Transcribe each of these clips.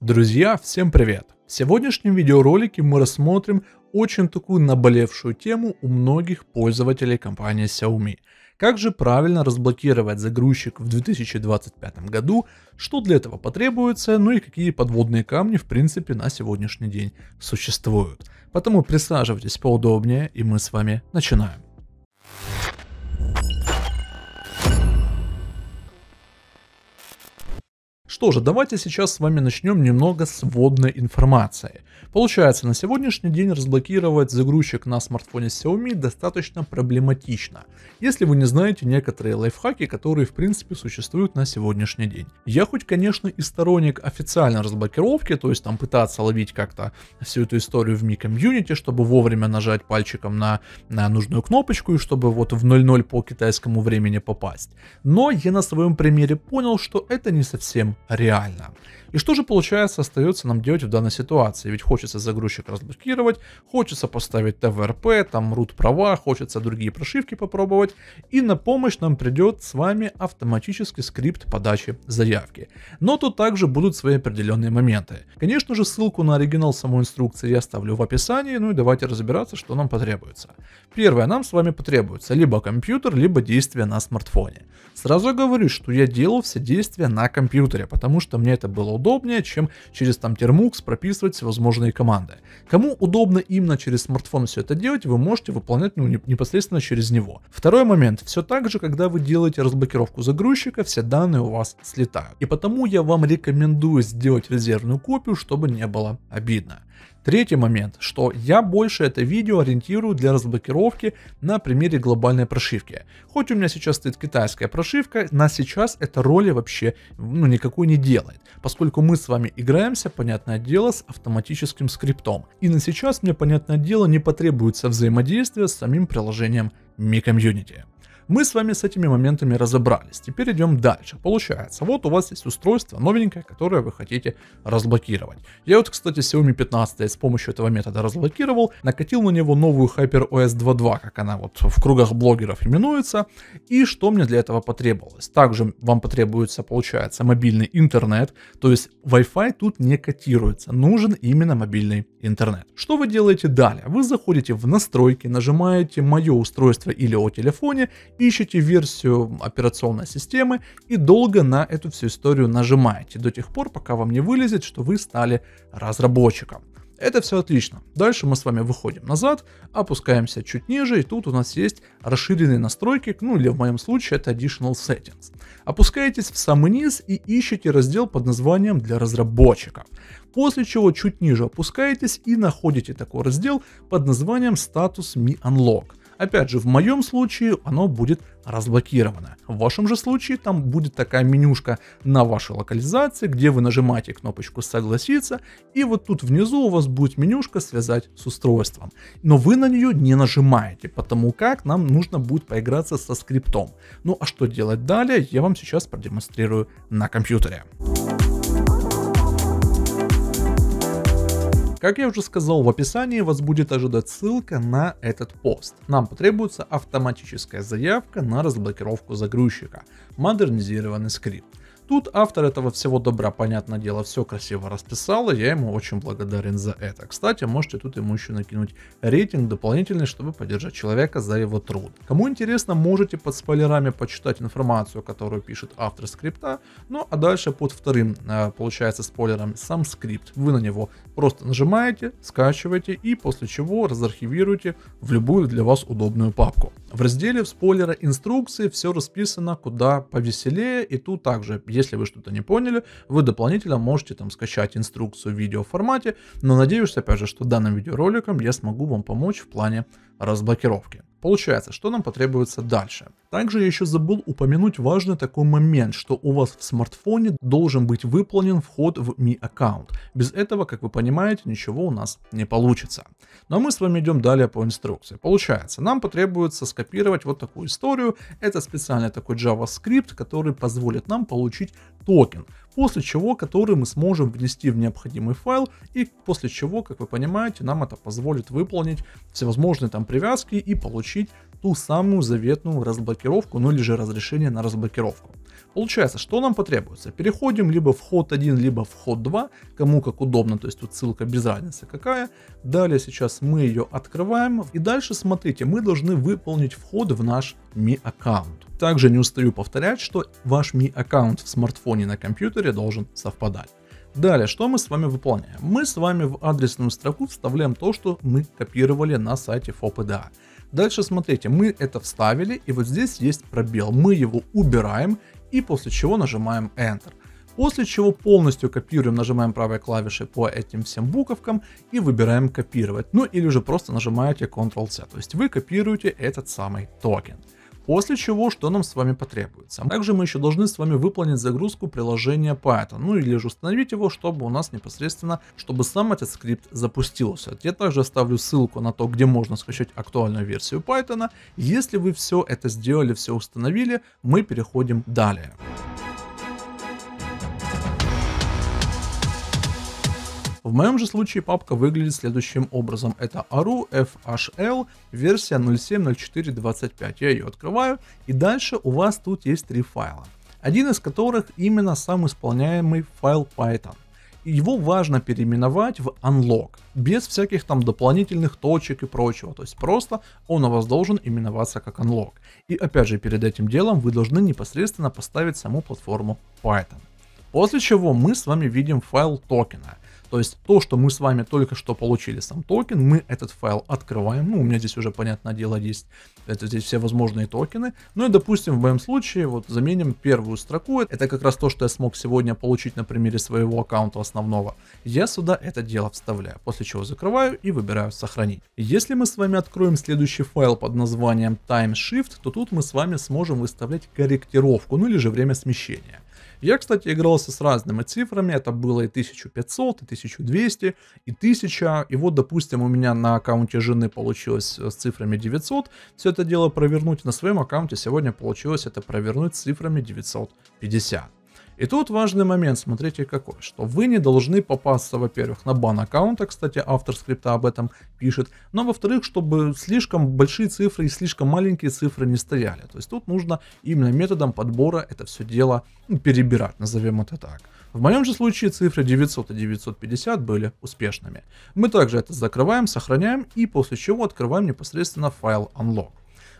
Друзья, всем привет! В сегодняшнем видеоролике мы рассмотрим очень такую наболевшую тему у многих пользователей компании Xiaomi. Как же правильно разблокировать загрузчик в 2025 году, что для этого потребуется, ну и какие подводные камни в принципе на сегодняшний день существуют. Поэтому присаживайтесь поудобнее и мы с вами начинаем. Что же, давайте сейчас с вами начнем немного с вводной информации. Получается, на сегодняшний день разблокировать загрузчик на смартфоне Xiaomi достаточно проблематично, если вы не знаете некоторые лайфхаки, которые в принципе существуют на сегодняшний день. Я хоть, конечно, и сторонник официальной разблокировки, то есть там пытаться ловить как-то всю эту историю в Mi Community, чтобы вовремя нажать пальчиком на, на нужную кнопочку и чтобы вот в 00 по китайскому времени попасть. Но я на своем примере понял, что это не совсем реально. И что же получается остается нам делать в данной ситуации? Ведь хочется загрузчик разблокировать, хочется поставить ТВРП, там root права, хочется другие прошивки попробовать. И на помощь нам придет с вами автоматический скрипт подачи заявки. Но тут также будут свои определенные моменты. Конечно же ссылку на оригинал самой инструкции я оставлю в описании, ну и давайте разбираться, что нам потребуется. Первое, нам с вами потребуется либо компьютер, либо действие на смартфоне. Сразу говорю, что я делал все действия на компьютере, потому что мне это было удобнее, чем через там термукс прописывать всевозможные команды. Кому удобно именно через смартфон все это делать, вы можете выполнять ну, непосредственно через него. Второй момент. Все так же, когда вы делаете разблокировку загрузчика, все данные у вас слетают. И потому я вам рекомендую сделать резервную копию, чтобы не было обидно. Третий момент, что я больше это видео ориентирую для разблокировки на примере глобальной прошивки. Хоть у меня сейчас стоит китайская прошивка, на сейчас это роли вообще ну, никакой не делает, поскольку мы с вами играемся, понятное дело, с автоматическим скриптом. И на сейчас мне, понятное дело, не потребуется взаимодействие с самим приложением Mi Community. Мы с вами с этими моментами разобрались. Теперь идем дальше. Получается, вот у вас есть устройство новенькое, которое вы хотите разблокировать. Я вот, кстати, Xiaomi 15 с помощью этого метода разблокировал, накатил на него новую HyperOS 2.2, как она вот в кругах блогеров именуется, и что мне для этого потребовалось. Также вам потребуется, получается, мобильный интернет, то есть Wi-Fi тут не котируется, нужен именно мобильный интернет. Что вы делаете далее? Вы заходите в настройки, нажимаете «Мое устройство» или «О телефоне» ищете версию операционной системы и долго на эту всю историю нажимаете до тех пор, пока вам не вылезет, что вы стали разработчиком. Это все отлично. Дальше мы с вами выходим назад, опускаемся чуть ниже, и тут у нас есть расширенные настройки, ну или в моем случае это Additional Settings. Опускаетесь в самый низ и ищете раздел под названием «Для разработчиков». После чего чуть ниже опускаетесь и находите такой раздел под названием Status Mi Unlock». Опять же, в моем случае оно будет разблокировано. В вашем же случае там будет такая менюшка на вашей локализации, где вы нажимаете кнопочку «Согласиться», и вот тут внизу у вас будет менюшка «Связать с устройством». Но вы на нее не нажимаете, потому как нам нужно будет поиграться со скриптом. Ну а что делать далее, я вам сейчас продемонстрирую на компьютере. Thank Как я уже сказал в описании, вас будет ожидать ссылка на этот пост. Нам потребуется автоматическая заявка на разблокировку загрузчика, модернизированный скрипт. Тут автор этого всего добра, понятное дело, все красиво расписал, и я ему очень благодарен за это. Кстати, можете тут ему еще накинуть рейтинг дополнительный, чтобы поддержать человека за его труд. Кому интересно, можете под спойлерами почитать информацию, которую пишет автор скрипта, ну а дальше под вторым, э, получается, спойлером сам скрипт. Вы на него просто нажимаете, скачиваете и после чего разархивируете в любую для вас удобную папку. В разделе спойлера инструкции все расписано куда повеселее, и тут также, если вы что-то не поняли, вы дополнительно можете там скачать инструкцию в видеоформате, но надеюсь опять же, что данным видеороликом я смогу вам помочь в плане разблокировки. Получается, что нам потребуется дальше? Также я еще забыл упомянуть важный такой момент, что у вас в смартфоне должен быть выполнен вход в Mi аккаунт. Без этого, как вы понимаете, ничего у нас не получится. Ну а мы с вами идем далее по инструкции. Получается, нам потребуется скопировать вот такую историю. Это специальный такой JavaScript, который позволит нам получить токен, после чего который мы сможем внести в необходимый файл и после чего, как вы понимаете, нам это позволит выполнить всевозможные там привязки и получить ту самую заветную разблокировку разблокировку, ну или же разрешение на разблокировку. Получается, что нам потребуется? Переходим либо в ход 1, либо в ход 2, кому как удобно, то есть тут ссылка без разницы какая. Далее сейчас мы ее открываем. И дальше, смотрите, мы должны выполнить вход в наш Mi аккаунт. Также не устаю повторять, что ваш Mi аккаунт в смартфоне на компьютере должен совпадать. Далее, что мы с вами выполняем? Мы с вами в адресную строку вставляем то, что мы копировали на сайте FOPDA. Дальше смотрите, мы это вставили, и вот здесь есть пробел. Мы его убираем, и после чего нажимаем Enter. После чего полностью копируем, нажимаем правой клавишей по этим всем буковкам и выбираем копировать. Ну или же просто нажимаете Ctrl-C, то есть вы копируете этот самый токен. После чего, что нам с вами потребуется. А также мы еще должны с вами выполнить загрузку приложения Python, ну или же установить его, чтобы у нас непосредственно, чтобы сам этот скрипт запустился. Я также оставлю ссылку на то, где можно скачать актуальную версию Python. Если вы все это сделали, все установили, мы переходим далее. В моем же случае папка выглядит следующим образом. Это aru fhl версия 070425. Я ее открываю и дальше у вас тут есть три файла. Один из которых именно сам исполняемый файл Python. Его важно переименовать в unlock, без всяких там дополнительных точек и прочего. То есть просто он у вас должен именоваться как unlock. И опять же, перед этим делом вы должны непосредственно поставить саму платформу Python. После чего мы с вами видим файл токена – то есть то, что мы с вами только что получили сам токен, мы этот файл открываем. Ну, у меня здесь уже, понятное дело, есть это здесь все возможные токены. Ну и, допустим, в моем случае, вот заменим первую строку. Это как раз то, что я смог сегодня получить на примере своего аккаунта основного. Я сюда это дело вставляю, после чего закрываю и выбираю сохранить. Если мы с вами откроем следующий файл под названием Time Shift, то тут мы с вами сможем выставлять корректировку, ну или же время смещения. Я, кстати, игрался с разными цифрами, это было и 1500, и 1200, и 1000, и вот, допустим, у меня на аккаунте жены получилось э, с цифрами 900, все это дело провернуть, на своем аккаунте сегодня получилось это провернуть с цифрами 950. И тут важный момент, смотрите какой, что вы не должны попасться, во-первых, на бан аккаунта, кстати, автор скрипта об этом пишет, но во-вторых, чтобы слишком большие цифры и слишком маленькие цифры не стояли. То есть тут нужно именно методом подбора это все дело ну, перебирать, назовем это так. В моем же случае цифры 900 и 950 были успешными. Мы также это закрываем, сохраняем и после чего открываем непосредственно файл unlock.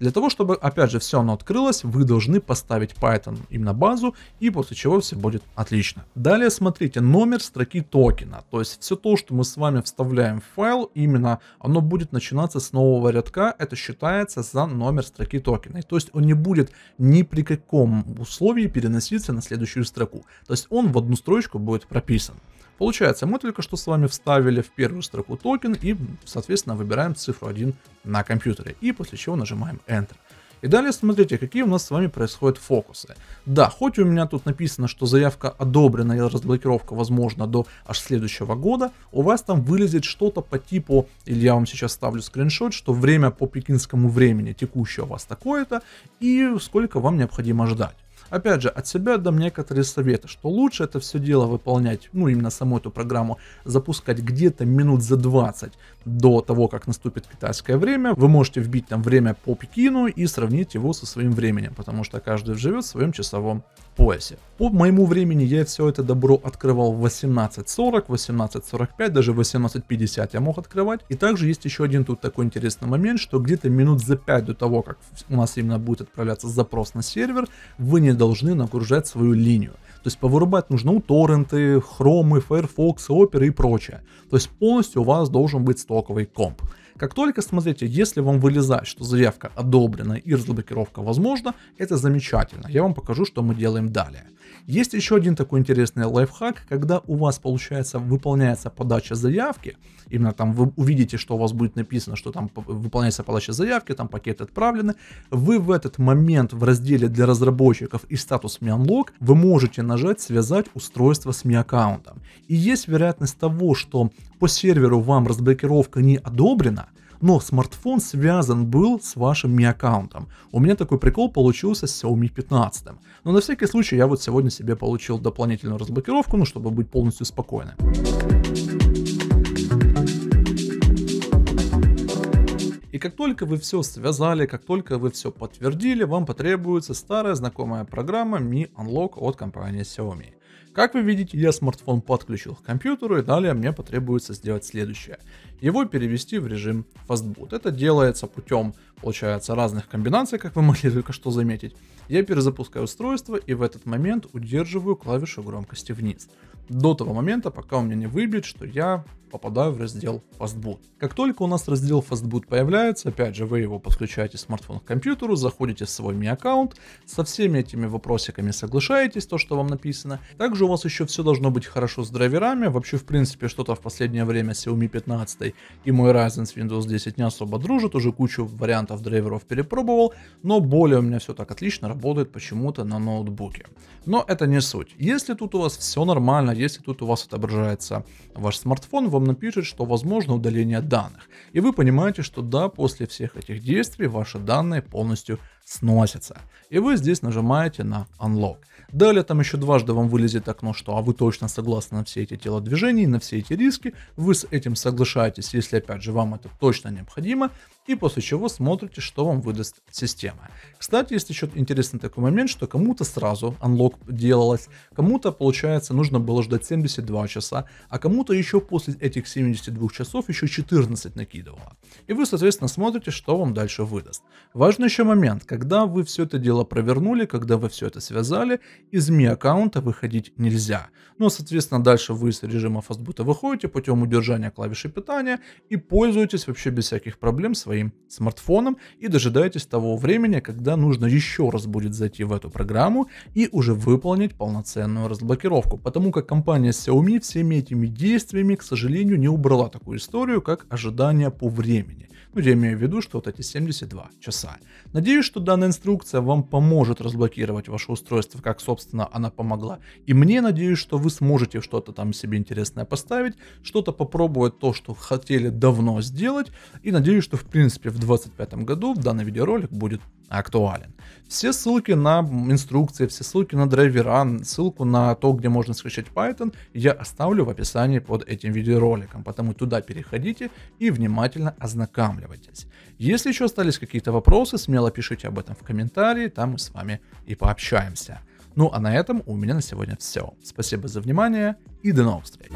Для того, чтобы, опять же, все оно открылось, вы должны поставить Python именно базу, и после чего все будет отлично. Далее смотрите номер строки токена, то есть все то, что мы с вами вставляем в файл, именно оно будет начинаться с нового рядка, это считается за номер строки токена. И то есть он не будет ни при каком условии переноситься на следующую строку. То есть он в одну строчку будет прописан. Получается, мы только что с вами вставили в первую строку токен и, соответственно, выбираем цифру 1 на компьютере. И после чего нажимаем Enter. И далее смотрите, какие у нас с вами происходят фокусы. Да, хоть у меня тут написано, что заявка одобрена и разблокировка возможна до аж следующего года, у вас там вылезет что-то по типу, или я вам сейчас ставлю скриншот, что время по пекинскому времени текущее у вас такое-то, и сколько вам необходимо ждать. Опять же, от себя дам некоторые советы, что лучше это все дело выполнять, ну именно саму эту программу, запускать где-то минут за 20 до того, как наступит китайское время. Вы можете вбить там время по Пекину и сравнить его со своим временем, потому что каждый живет в своем часовом поясе. По моему времени я все это добро открывал в 18.40, 18.45, даже 18.50 я мог открывать. И также есть еще один тут такой интересный момент, что где-то минут за 5 до того, как у нас именно будет отправляться запрос на сервер, вы не должны нагружать свою линию. То есть повырубать нужно у торренты, хромы, Firefox, Opera и прочее. То есть полностью у вас должен быть стоковый комп. Как только, смотрите, если вам вылезает, что заявка одобрена и разблокировка возможна, это замечательно. Я вам покажу, что мы делаем далее. Есть еще один такой интересный лайфхак, когда у вас, получается, выполняется подача заявки, именно там вы увидите, что у вас будет написано, что там выполняется подача заявки, там пакеты отправлены, вы в этот момент в разделе для разработчиков и статус MiUnlock вы можете нажать «Связать устройство с Mi-аккаунтом». И есть вероятность того, что по серверу вам разблокировка не одобрена, но смартфон связан был с вашим Mi аккаунтом. У меня такой прикол получился с Xiaomi 15. Но на всякий случай я вот сегодня себе получил дополнительную разблокировку, ну чтобы быть полностью спокойным. И как только вы все связали, как только вы все подтвердили, вам потребуется старая знакомая программа Mi Unlock от компании Xiaomi. Как вы видите, я смартфон подключил к компьютеру и далее мне потребуется сделать следующее. Его перевести в режим fastboot. Это делается путем, получается, разных комбинаций, как вы могли только что заметить. Я перезапускаю устройство и в этот момент удерживаю клавишу громкости вниз. До того момента, пока у меня не выбьет, что я попадаю в раздел Fastboot. Как только у нас раздел Fastboot появляется, опять же, вы его подключаете смартфон к компьютеру, заходите в свой Mi аккаунт, со всеми этими вопросиками соглашаетесь, то, что вам написано. Также у вас еще все должно быть хорошо с драйверами, вообще, в принципе, что-то в последнее время Xiaomi 15 и мой Ryzen с Windows 10 не особо дружит. уже кучу вариантов драйверов перепробовал, но более у меня все так отлично работает почему-то на ноутбуке. Но это не суть. Если тут у вас все нормально, если тут у вас отображается ваш смартфон, вы вам напишет, что возможно удаление данных. И вы понимаете, что да, после всех этих действий ваши данные полностью сносятся. И вы здесь нажимаете на Unlock. Далее там еще дважды вам вылезет окно, что а вы точно согласны на все эти телодвижения, на все эти риски. Вы с этим соглашаетесь, если опять же вам это точно необходимо и после чего смотрите, что вам выдаст система. Кстати, есть еще интересный такой момент, что кому-то сразу unlock делалось, кому-то, получается, нужно было ждать 72 часа, а кому-то еще после этих 72 часов еще 14 накидывало. И вы, соответственно, смотрите, что вам дальше выдаст. Важный еще момент, когда вы все это дело провернули, когда вы все это связали, из ми аккаунта выходить нельзя. Но, ну, соответственно, дальше вы из режима фастбута выходите путем удержания клавиши питания и пользуетесь вообще без всяких проблем своей своим смартфоном и дожидаетесь того времени, когда нужно еще раз будет зайти в эту программу и уже выполнить полноценную разблокировку, потому как компания Xiaomi всеми этими действиями, к сожалению, не убрала такую историю, как ожидание по времени. Ну, я имею в виду, что вот эти 72 часа. Надеюсь, что данная инструкция вам поможет разблокировать ваше устройство, как, собственно, она помогла. И мне надеюсь, что вы сможете что-то там себе интересное поставить, что-то попробовать то, что хотели давно сделать. И надеюсь, что, в принципе, в 2025 году данный видеоролик будет актуален. Все ссылки на инструкции, все ссылки на драйвера, ссылку на то, где можно скачать Python, я оставлю в описании под этим видеороликом, потому туда переходите и внимательно ознакомьтесь останавливать Если еще остались какие-то вопросы, смело пишите об этом в комментарии, там мы с вами и пообщаемся. Ну а на этом у меня на сегодня все. Спасибо за внимание и до новых встреч.